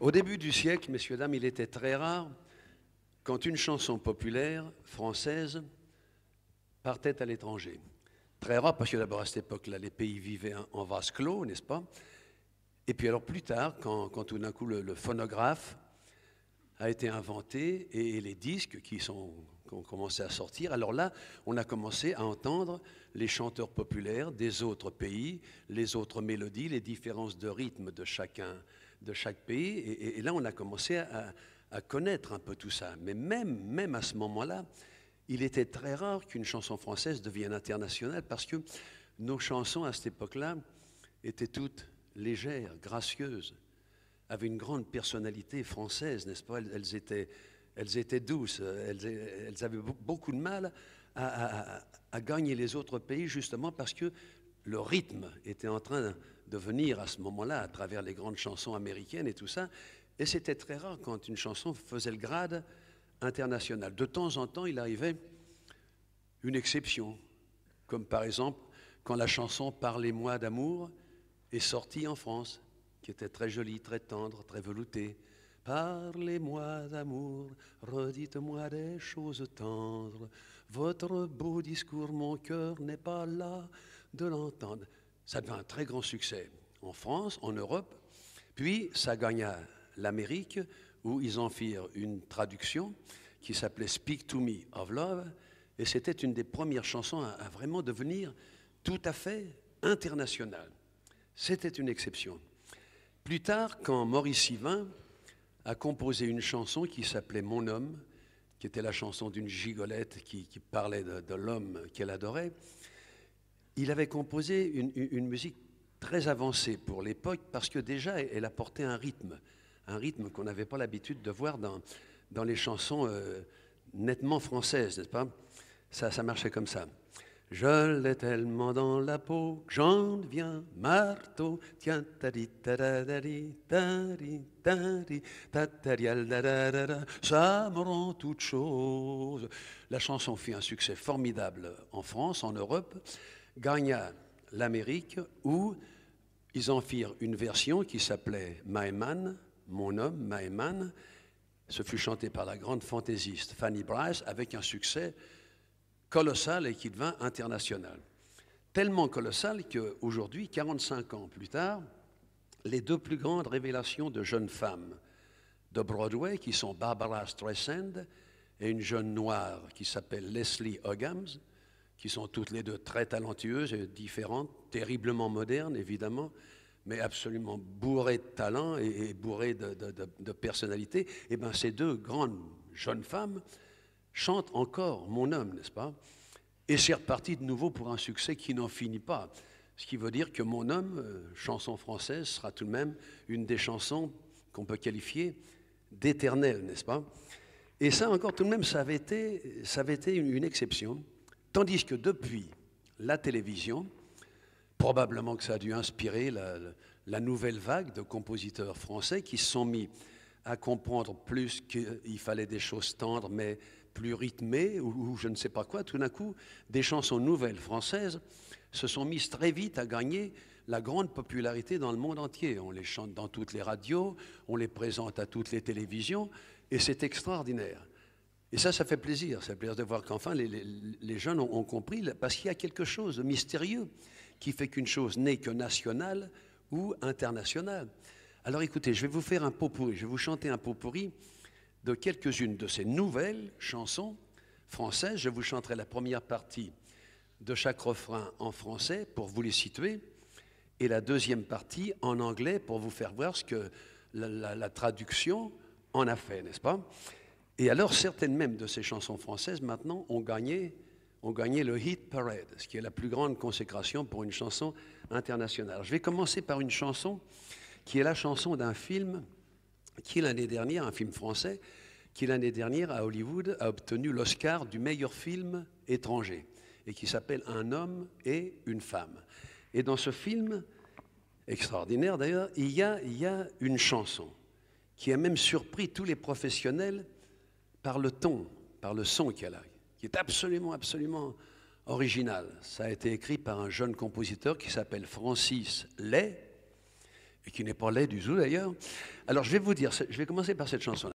Au début du siècle, messieurs, dames, il était très rare quand une chanson populaire française partait à l'étranger. Très rare parce que d'abord à cette époque-là, les pays vivaient en vase clos, n'est-ce pas Et puis alors plus tard, quand, tout d'un coup le phonographe a été inventé et les disques qui, sont, ont commencé à sortir. Alors là, on a commencé à entendre les chanteurs populaires des autres pays, les autres mélodies, les différences de rythme de chacun, de chaque pays. Et, là, on a commencé à, connaître un peu tout ça. Mais même, même à ce moment-là, il était très rare qu'une chanson française devienne internationale parce que nos chansons à cette époque-là étaient toutes légères, gracieuses avaient une grande personnalité française, n'est-ce pas elles, étaient, elles étaient douces, elles, avaient beaucoup de mal à, à, gagner les autres pays, justement parce que le rythme était en train de venir à ce moment-là, à travers les grandes chansons américaines et tout ça. Et c'était très rare quand une chanson faisait le grade international. De temps en temps, il arrivait une exception, comme par exemple quand la chanson Parlez-moi d'amour est sortie en France qui était très jolie, très tendre, très veloutée. Parlez-moi d'amour, redites-moi des choses tendres. Votre beau discours, mon cœur n'est pas là de l'entendre. Ça devint un très grand succès en France, en Europe. Puis ça gagna l'Amérique, où ils en firent une traduction qui s'appelait Speak to Me of Love. Et c'était une des premières chansons à vraiment devenir tout à fait internationale. C'était une exception. Plus tard, quand Maurice Yvain a composé une chanson qui s'appelait Mon homme, qui était la chanson d'une gigolette qui, parlait de, l'homme qu'elle adorait, il avait composé une, musique très avancée pour l'époque parce que déjà elle apportait un rythme, un rythme qu'on n'avait pas l'habitude de voir dans, dans les chansons euh, nettement françaises, n'est-ce pas ça marchait comme ça. Je l'ai tellement dans la peau que j'en deviens marteau. Tiens, tari taradari, tari tari, ça me rend toute chose. La chanson fit un succès formidable en France, en Europe, gagna l'Amérique où ils en firent une version qui s'appelait My Man, mon homme, My Man. Ce fut chanté par la grande fantaisiste Fanny Bryce avec un succès colossal et qui devint international. Tellement colossal qu'aujourd'hui, 45 ans plus tard, les deux plus grandes révélations de jeunes femmes de Broadway, qui sont Barbara Streisand et une jeune noire qui s'appelle Leslie Hoggams, qui sont toutes les deux très talentueuses et différentes, terriblement modernes évidemment, mais absolument bourrées de talent et bourrées de, personnalité, et eh bien ces deux grandes jeunes femmes Chante encore mon homme, n'est-ce pas Et c'est reparti de nouveau pour un succès qui n'en finit pas. Ce qui veut dire que mon homme, euh, chanson française, sera tout de même une des chansons qu'on peut qualifier d'éternelle, n'est-ce pas Et ça encore tout de même, ça avait été, ça avait été une exception. Tandis que depuis la télévision, probablement que ça a dû inspirer la, la nouvelle vague de compositeurs français qui se sont mis à comprendre plus qu'il fallait des choses tendres, mais plus rythmées ou, je ne sais pas quoi, tout d'un coup, des chansons nouvelles françaises se sont mises très vite à gagner la grande popularité dans le monde entier. On les chante dans toutes les radios, on les présente à toutes les télévisions, et c'est extraordinaire. Et ça, ça fait plaisir. Ça fait plaisir de voir qu'enfin les, les, jeunes ont, ont compris, parce qu'il y a quelque chose de mystérieux qui fait qu'une chose n'est que nationale ou internationale. Alors écoutez, je vais vous faire un pot pourri, je vais vous chanter un pot pourri de quelques-unes de ces nouvelles chansons françaises. Je vous chanterai la première partie de chaque refrain en français pour vous les situer, et la deuxième partie en anglais pour vous faire voir ce que la, traduction en a fait, n'est-ce pas Et alors, certaines même de ces chansons françaises, maintenant, ont gagné, ont gagné le Hit Parade, ce qui est la plus grande consécration pour une chanson internationale. Je vais commencer par une chanson qui est la chanson d'un film qui l'année dernière, un film français, qui l'année dernière à Hollywood a obtenu l'Oscar du meilleur film étranger, et qui s'appelle Un homme et une femme. Et dans ce film, extraordinaire d'ailleurs, il y, a, il y une chanson qui a même surpris tous les professionnels par le ton, par le son qu'elle a, qui est absolument, absolument original. Ça a été écrit par un jeune compositeur qui s'appelle Francis Lay, et qui n'est pas laid du tout d'ailleurs. Alors je vais vous dire, je vais commencer par cette chanson